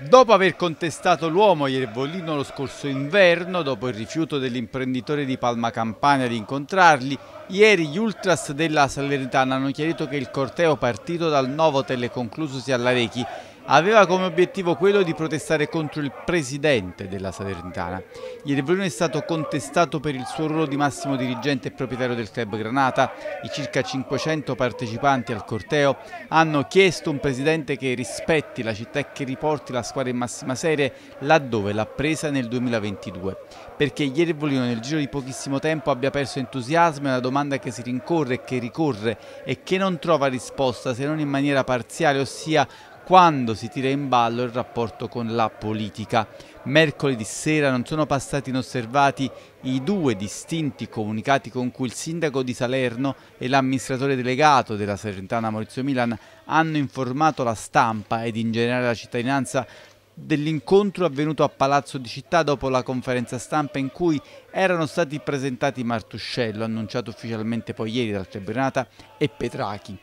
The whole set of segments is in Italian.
Dopo aver contestato l'uomo Iervolino lo scorso inverno, dopo il rifiuto dell'imprenditore di Palma Campania di incontrarli, ieri gli ultras della Salernitana hanno chiarito che il corteo partito dal Novotel e conclusosi all'Arechi aveva come obiettivo quello di protestare contro il presidente della Salernitana. Ieri Bruno è stato contestato per il suo ruolo di massimo dirigente e proprietario del club Granata. I circa 500 partecipanti al corteo hanno chiesto un presidente che rispetti la città e che riporti la squadra in massima serie laddove l'ha presa nel 2022. Perché ieri Volino nel giro di pochissimo tempo abbia perso entusiasmo è una domanda che si rincorre e che ricorre e che non trova risposta se non in maniera parziale, ossia quando si tira in ballo il rapporto con la politica. Mercoledì sera non sono passati inosservati i due distinti comunicati con cui il sindaco di Salerno e l'amministratore delegato della Serentana Maurizio Milan hanno informato la stampa ed in generale la cittadinanza dell'incontro avvenuto a Palazzo di Città dopo la conferenza stampa in cui erano stati presentati Martuscello, annunciato ufficialmente poi ieri dal Trebrenata, e Petrachi.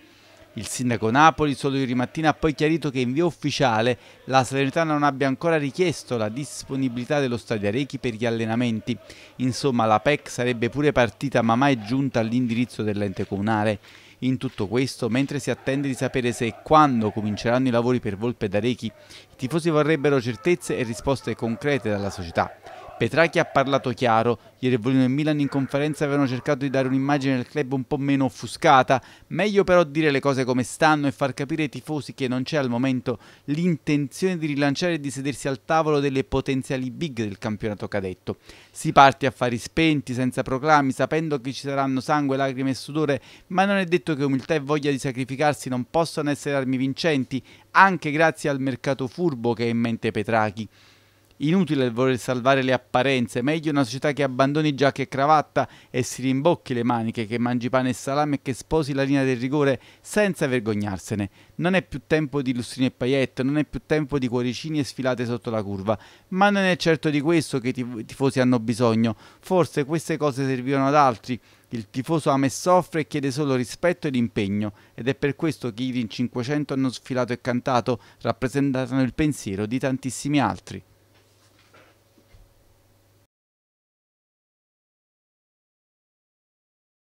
Il sindaco Napoli solo ieri mattina ha poi chiarito che in via ufficiale la Salernitana non abbia ancora richiesto la disponibilità dello stadio Arechi per gli allenamenti. Insomma la PEC sarebbe pure partita ma mai giunta all'indirizzo dell'ente comunale. In tutto questo, mentre si attende di sapere se e quando cominceranno i lavori per Volpe d'Arechi, i tifosi vorrebbero certezze e risposte concrete dalla società. Petrachi ha parlato chiaro, ieri Volino e Milan in conferenza avevano cercato di dare un'immagine del club un po' meno offuscata, meglio però dire le cose come stanno e far capire ai tifosi che non c'è al momento l'intenzione di rilanciare e di sedersi al tavolo delle potenziali big del campionato cadetto. Si parte a fari spenti, senza proclami, sapendo che ci saranno sangue, lacrime e sudore, ma non è detto che umiltà e voglia di sacrificarsi non possano essere armi vincenti, anche grazie al mercato furbo che è in mente Petrachi. Inutile voler salvare le apparenze, meglio una società che abbandoni giacca e cravatta e si rimbocchi le maniche, che mangi pane e salame e che sposi la linea del rigore senza vergognarsene. Non è più tempo di lustrini e paillette, non è più tempo di cuoricini e sfilate sotto la curva, ma non è certo di questo che i tifosi hanno bisogno, forse queste cose servivano ad altri. Il tifoso ama e soffre e chiede solo rispetto ed impegno, ed è per questo che i in 500 hanno sfilato e cantato rappresentando il pensiero di tantissimi altri.